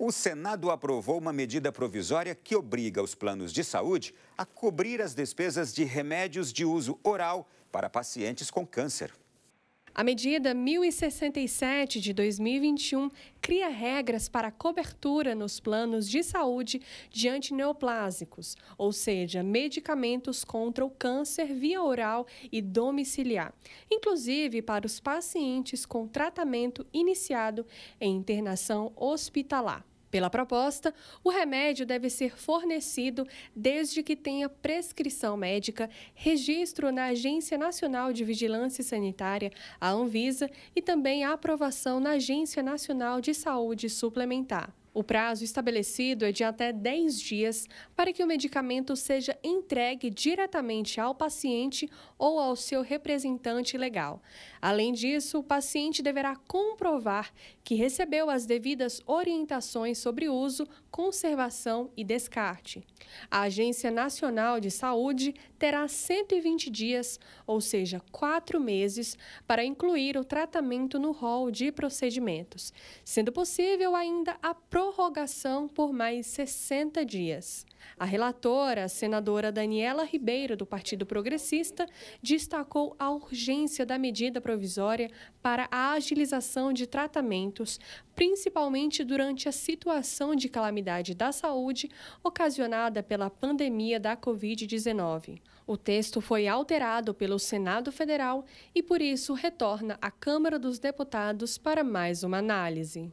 O Senado aprovou uma medida provisória que obriga os planos de saúde a cobrir as despesas de remédios de uso oral para pacientes com câncer. A medida 1067 de 2021 cria regras para cobertura nos planos de saúde de antineoplásicos, ou seja, medicamentos contra o câncer via oral e domiciliar, inclusive para os pacientes com tratamento iniciado em internação hospitalar. Pela proposta, o remédio deve ser fornecido desde que tenha prescrição médica, registro na Agência Nacional de Vigilância Sanitária, a Anvisa, e também a aprovação na Agência Nacional de Saúde Suplementar. O prazo estabelecido é de até 10 dias para que o medicamento seja entregue diretamente ao paciente ou ao seu representante legal. Além disso, o paciente deverá comprovar que recebeu as devidas orientações sobre uso, conservação e descarte. A Agência Nacional de Saúde terá 120 dias, ou seja, quatro meses, para incluir o tratamento no rol de procedimentos, sendo possível ainda a aprovação prorrogação por mais 60 dias. A relatora, a senadora Daniela Ribeiro, do Partido Progressista, destacou a urgência da medida provisória para a agilização de tratamentos, principalmente durante a situação de calamidade da saúde ocasionada pela pandemia da Covid-19. O texto foi alterado pelo Senado Federal e, por isso, retorna à Câmara dos Deputados para mais uma análise.